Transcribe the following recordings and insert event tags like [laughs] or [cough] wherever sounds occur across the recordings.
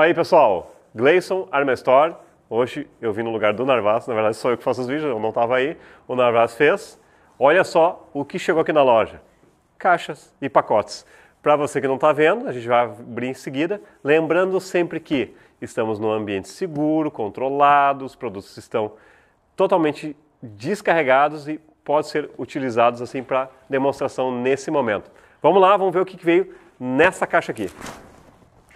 Aí, pessoal, Gleison, Armestor. Hoje eu vim no lugar do Narvas. na verdade sou eu que faço os vídeos, eu não estava aí. O Narvas fez. Olha só o que chegou aqui na loja: caixas e pacotes. Para você que não está vendo, a gente vai abrir em seguida. Lembrando sempre que estamos num ambiente seguro, controlado, os produtos estão totalmente descarregados e podem ser utilizados assim para demonstração nesse momento. Vamos lá, vamos ver o que veio nessa caixa aqui.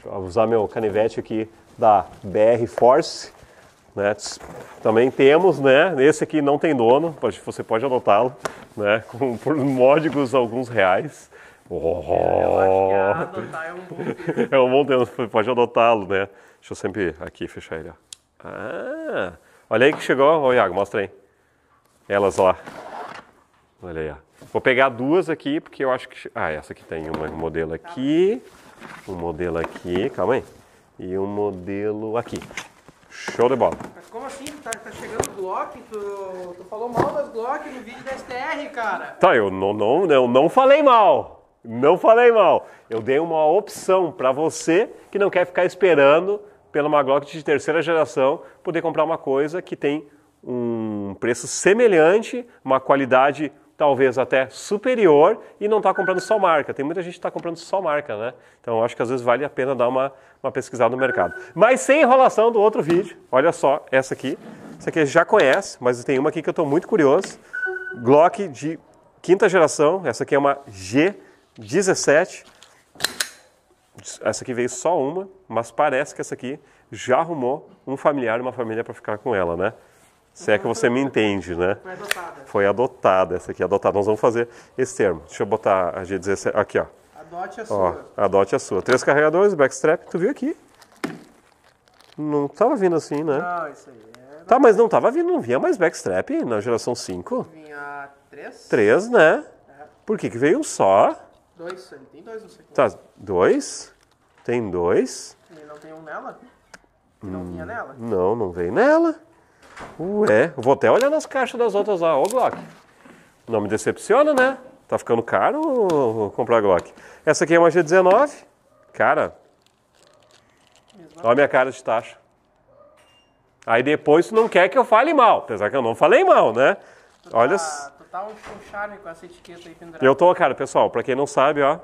Vou usar meu canivete aqui da BR Force. Né? Também temos, né? Esse aqui não tem dono, você pode adotá lo né? [laughs] Com, por módicos alguns reais. Oh. É, é um bom tempo, você pode adotá-lo, né? Deixa eu sempre aqui fechar ele. Ó. Ah, olha aí que chegou, ô Iago, mostra aí. Elas lá. Olha aí, ó. Vou pegar duas aqui, porque eu acho que. Ah, essa aqui tem uma um modelo aqui um modelo aqui, calma aí, e um modelo aqui. Show de bola. Mas como assim? Tá, tá chegando Glock? Tu, tu, falou mal das Glock no vídeo da STR, cara. Tá, eu não, não, eu não falei mal. Não falei mal. Eu dei uma opção para você que não quer ficar esperando pela uma Glock de terceira geração poder comprar uma coisa que tem um preço semelhante, uma qualidade talvez até superior, e não está comprando só marca. Tem muita gente que está comprando só marca, né? Então acho que às vezes vale a pena dar uma, uma pesquisada no mercado. Mas sem enrolação do outro vídeo, olha só essa aqui. Essa aqui já conhece, mas tem uma aqui que eu estou muito curioso. Glock de quinta geração, essa aqui é uma G17. Essa aqui veio só uma, mas parece que essa aqui já arrumou um familiar, uma família para ficar com ela, né? Se é que você me entende, né? Foi adotada. Foi adotada, essa aqui é adotada. Nós vamos fazer esse termo. Deixa eu botar a G17. Aqui, ó. Adote a ó, sua. Adote a sua. Três carregadores, backstrap, tu viu aqui. Não tava vindo assim, né? Não, isso aí é Tá, mas não tava vindo, não vinha mais backstrap na geração 5? Vinha três. Três, né? É. Por que que veio um só? Dois, tem dois no segundo. Tá, dois? Tem dois? E não tem um nela? Não hum, vinha nela? Não, não veio nela. Ué, vou até olhar nas caixas das outras lá. Ó, Glock. Não me decepciona, né? Tá ficando caro comprar Glock. Essa aqui é uma G19. Cara, olha a minha cara de taxa. Aí depois tu não quer que eu fale mal, apesar que eu não falei mal, né? Tu tá- olha. Tá, tu tá um com essa etiqueta aí pendurada. Eu tô, cara, pessoal, pra quem não sabe, ó.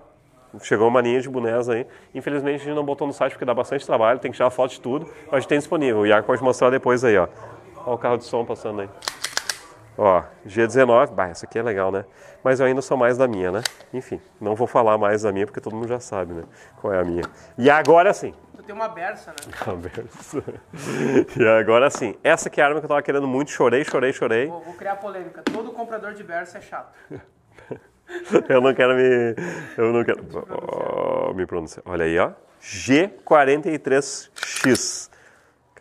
Chegou uma linha de bonés aí. Infelizmente a gente não botou no site porque dá bastante trabalho, tem que tirar foto de tudo, mas tem disponível. O Iago pode mostrar depois aí, ó. Olha o carro de som passando aí. Ó, G19, bah, essa aqui é legal, né? Mas eu ainda sou mais da minha, né? Enfim, não vou falar mais da minha porque todo mundo já sabe, né? Qual é a minha. E agora sim. Tu tem uma berça, né? [laughs] Uma berça. e agora sim. Essa que é a arma que eu tava querendo muito, chorei, chorei, chorei. Vou, vou criar polêmica. Todo comprador de berça é chato. [laughs] eu não quero me. Eu não quero. Oh, me pronunciar. Olha aí, ó. G43X.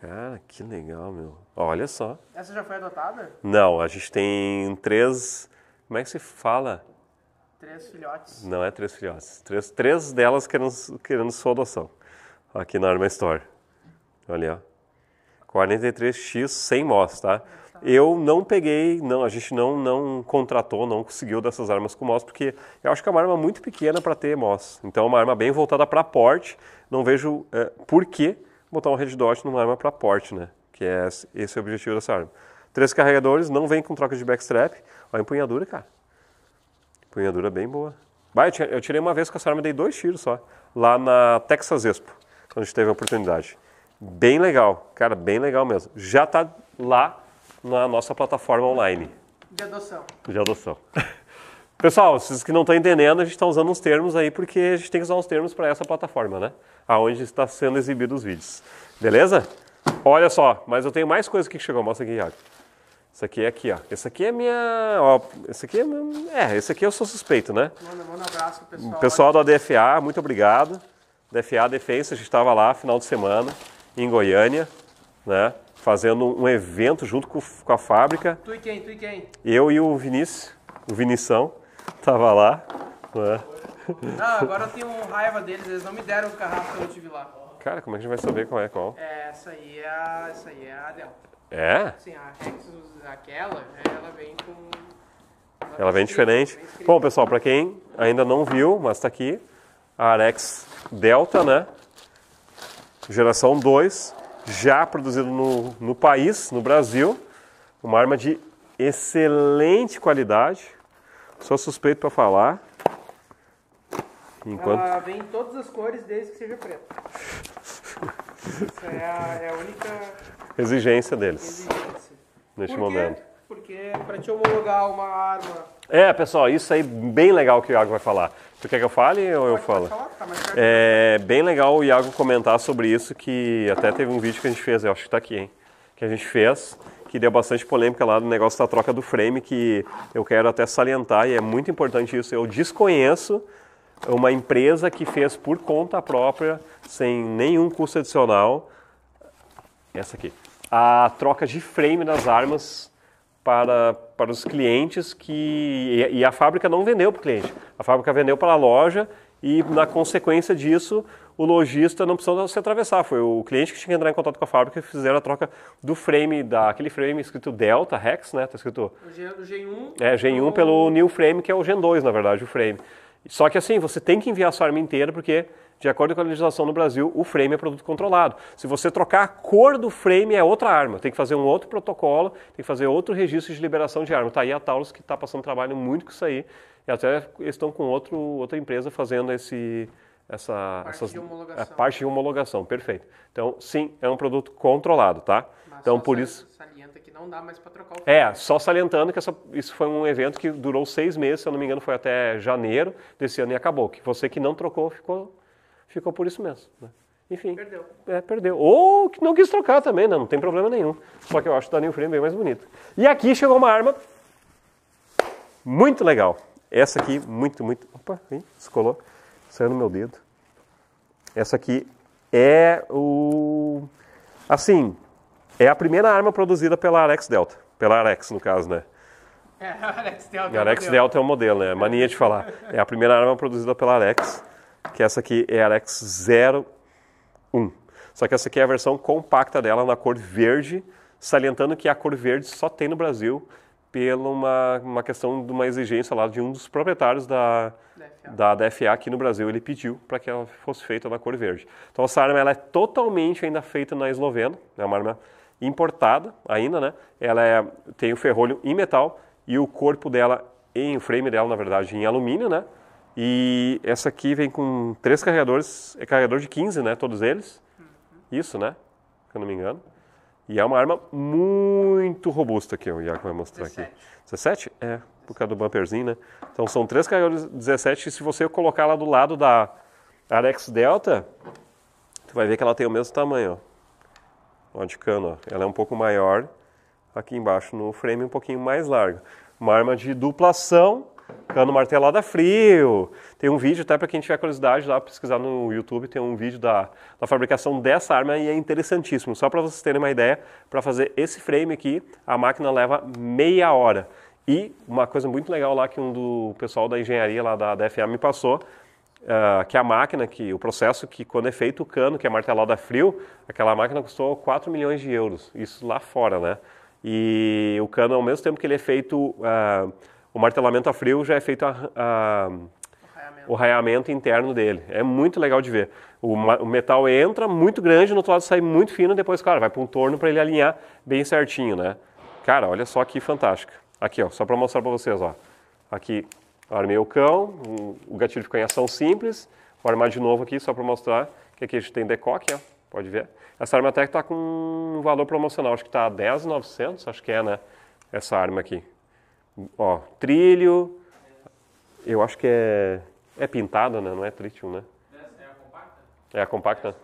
Cara, que legal, meu. Olha só. Essa já foi adotada? Não, a gente tem três. Como é que se fala? Três filhotes. Não é três filhotes. Três, três delas querendo, querendo sua adoção. Aqui na Arma Store. Olha, ó. 43x sem MOS, tá? Eu não peguei, não, a gente não, não contratou, não conseguiu dessas armas com MOS, porque eu acho que é uma arma muito pequena para ter MOS. Então é uma arma bem voltada para porte. Não vejo é, por que botar um red dot numa arma para porte, né? Que é esse é o objetivo dessa arma. Três carregadores, não vem com troca de backstrap. Olha a empunhadura, cara. Empunhadura bem boa. eu tirei uma vez com essa arma, dei dois tiros só. Lá na Texas Expo, quando a gente teve a oportunidade. Bem legal, cara, bem legal mesmo. Já tá lá na nossa plataforma online. De adoção. De adoção. [laughs] Pessoal, vocês que não estão entendendo, a gente está usando uns termos aí porque a gente tem que usar os termos para essa plataforma, né? Aonde está sendo exibido os vídeos. Beleza? Olha só, mas eu tenho mais coisa que chegou. Mostra aqui, Iago. Isso aqui é aqui, ó. Esse aqui é minha. Ó, esse aqui é. é, esse aqui eu sou suspeito, né? Manda, manda um abraço pro pessoal. Pessoal da DFA, muito obrigado. DFA Defesa, a gente estava lá final de semana, em Goiânia, né? Fazendo um evento junto com, com a fábrica. Tu e quem? Tu e quem? Eu e o Vinícius, o Vinição. [laughs] Tava lá. Né? Não, agora eu tenho raiva deles, eles não me deram o carrasco que eu tive lá. Cara, como é que a gente vai saber qual é qual? É, essa aí é a, essa aí é a Delta. É? Sim, a Rex, aquela, né, ela vem com... Ela, ela vem escrita, diferente. Vem Bom, pessoal, para quem ainda não viu, mas está aqui, a Arex Delta, né? Geração 2, já produzido no, no país, no Brasil. Uma arma de excelente qualidade, Sou suspeito para falar. Enquanto... Ela vem em todas as cores desde que seja preta. Essa é a, é a única exigência deles. Exigência. Neste Por momento. Porque para te homologar uma arma. É, pessoal, isso aí bem legal que o Iago vai falar. Tu quer que eu fale ou pode, eu falo? Falar, tá é bem legal o Iago comentar sobre isso, que até teve um vídeo que a gente fez, eu acho que está aqui, hein? Que a gente fez que deu bastante polêmica lá do negócio da troca do frame, que eu quero até salientar, e é muito importante isso. Eu desconheço uma empresa que fez por conta própria, sem nenhum custo adicional, essa aqui, a troca de frame das armas para, para os clientes que. E, e a fábrica não vendeu para o cliente. A fábrica vendeu para a loja e na consequência disso o lojista não precisou se atravessar, foi o cliente que tinha que entrar em contato com a fábrica e fizeram a troca do frame, daquele frame escrito Delta Rex, né, tá escrito... O Gen, Gen 1. É, Gen 1 pelo New Frame, que é o Gen 2, na verdade, o frame. Só que assim, você tem que enviar a sua arma inteira, porque, de acordo com a legislação no Brasil, o frame é produto controlado. Se você trocar a cor do frame, é outra arma. Tem que fazer um outro protocolo, tem que fazer outro registro de liberação de arma. Está aí a Taurus, que está passando trabalho muito com isso aí. E até estão com outro, outra empresa fazendo esse, essa parte essas, de homologação. A é, parte de homologação, perfeito. Então, sim, é um produto controlado, tá? Mas então, por isso salienta que não dá mais para trocar o filtro. É, só salientando que essa, isso foi um evento que durou seis meses, se eu não me engano, foi até janeiro desse ano e acabou. Que você que não trocou ficou ficou por isso mesmo, né? Enfim. Perdeu. É, perdeu. Ou que não quis trocar também, né? não tem problema nenhum. Só que eu acho o Daniel Freire bem mais bonito. E aqui chegou uma arma muito legal. Essa aqui, muito, muito. Opa, hein? descolou. Saiu no meu dedo. Essa aqui é o. Assim, é a primeira arma produzida pela Arex Delta. Pela Arex, no caso, né? É, a Arex Delta. é é o modelo, né? É mania de falar. É a primeira arma produzida pela Arex, que essa aqui é a Arex 01. Só que essa aqui é a versão compacta dela na cor verde, salientando que a cor verde só tem no Brasil pela uma, uma questão de uma exigência lá de um dos proprietários da DFA, da DFA aqui no Brasil. Ele pediu para que ela fosse feita na cor verde. Então, essa arma ela é totalmente ainda feita na eslovena, é uma arma importada ainda, né? Ela é, tem o ferrolho em metal e o corpo dela, em, o frame dela, na verdade, em alumínio, né? E essa aqui vem com três carregadores, é carregador de 15, né? Todos eles. Uhum. Isso, né? Se eu não me engano. E é uma arma muito robusta aqui, o Iaco vai mostrar 17. aqui. 17? É, por causa do bumperzinho, né? Então são três carregadores 17 e se você colocar lá do lado da Alex Delta, tu vai ver que ela tem o mesmo tamanho, ó. Ó, de cano, ó. Ela é um pouco maior aqui embaixo no frame, um pouquinho mais larga. Uma arma de duplação cano martelado a frio. Tem um vídeo, até para quem tiver curiosidade, lá pesquisar no YouTube, tem um vídeo da, da fabricação dessa arma e é interessantíssimo. Só para vocês terem uma ideia, para fazer esse frame aqui, a máquina leva meia hora. E uma coisa muito legal lá que um do pessoal da engenharia lá da DFA me passou, Uh, que a máquina, que o processo que quando é feito o cano, que é martelado a frio, aquela máquina custou 4 milhões de euros, isso lá fora, né? E o cano, ao mesmo tempo que ele é feito uh, o martelamento a frio já é feito a, a, o raiamento interno dele. É muito legal de ver. O, o, metal entra muito grande, no outro lado sai muito fino, depois, claro, vai para um torno para ele alinhar bem certinho, né? Cara, olha só que fantástico. Aqui, ó, só para mostrar para vocês, ó. Aqui, armei o cão, o gatilho ficou em ação simples. Vou armar de novo aqui, só para mostrar que aqui a gente tem decoque, ó. Pode ver. Essa arma até que tá com um valor promocional, acho que tá 10.900, acho que é, né? Essa arma aqui. Ó, trilho. Eu acho que é. É pintada, né? Não é tritium, né? É a compacta? É a compacta.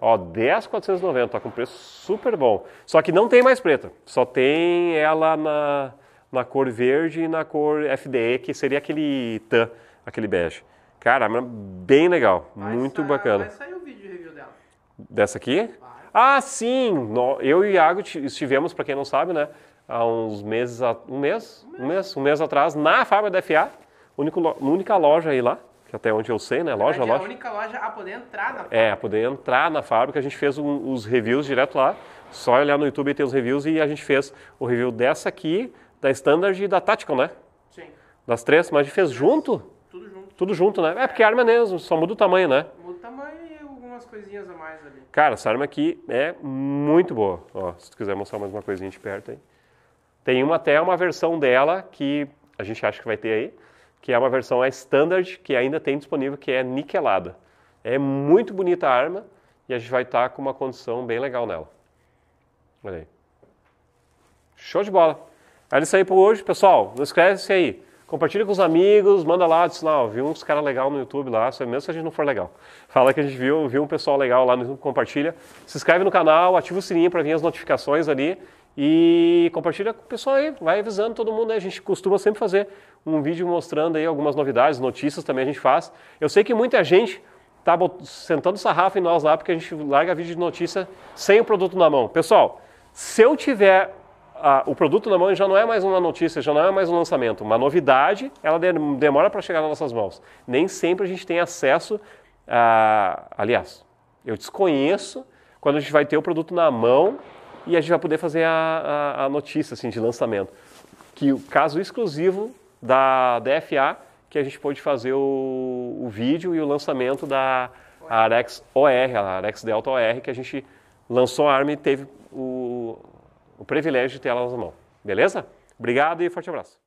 Ó, 10,490, tá com preço super bom. Só que não tem mais preta, só tem ela na, na cor verde e na cor FDE, que seria aquele tan, aquele bege. Cara, bem legal, vai muito sair, bacana. Vai sair o vídeo de review dela. Dessa aqui? Vai. Ah, sim! Eu e o Iago estivemos, para quem não sabe, né? há uns meses, um mês, um mês, um mês atrás, na fábrica da FA, único, única loja aí lá, que até onde eu sei, né? Loja, loja. É a única loja a poder entrar na é, fábrica. É, a poder entrar na fábrica. A gente fez um, os reviews direto lá. Só olhar no YouTube e ter os reviews e a gente fez o review dessa aqui, da Standard e da Tactical, né? Sim. Das três, mas a gente fez junto? Tudo junto. Tudo junto, né? É porque a é. arma é mesmo, só muda o tamanho, né? Muda o tamanho e algumas coisinhas a mais ali. Cara, essa arma aqui é muito boa. Ó, se tu quiser mostrar mais uma coisinha de perto aí. Tem uma, até uma versão dela que a gente acha que vai ter aí, que é uma versão é standard que ainda tem disponível, que é niquelada. É muito bonita a arma e a gente vai estar tá com uma condição bem legal nela. Olha aí. Show de bola. É isso aí por hoje, pessoal. Não esquece aí. Compartilha com os amigos, manda lá, diz lá, ó, viu uns caras legal no YouTube lá, mesmo se a gente não for legal. Fala que a gente viu, viu um pessoal legal lá no YouTube, compartilha. Se inscreve no canal, ativa o sininho para vir as notificações ali e compartilha com o pessoal aí, vai avisando todo mundo aí. Né? A gente costuma sempre fazer um vídeo mostrando aí algumas novidades, notícias também a gente faz. Eu sei que muita gente tá sentando sarrafo em nós lá, porque a gente larga vídeo de notícia sem o produto na mão. Pessoal, se eu tiver ah, o produto na mão, já não é mais uma notícia, já não é mais um lançamento. Uma novidade, ela demora para chegar nas nossas mãos. Nem sempre a gente tem acesso a... Ah, aliás, eu desconheço quando a gente vai ter o produto na mão e a gente vai poder fazer a, a, a notícia assim, de lançamento. Que o caso exclusivo da DFA, que a gente pôde fazer o, o vídeo e o lançamento da Arex OR, a Arex Delta OR, que a gente lançou a arma e teve o, o privilégio de ter ela na mão. Beleza? Obrigado e forte abraço.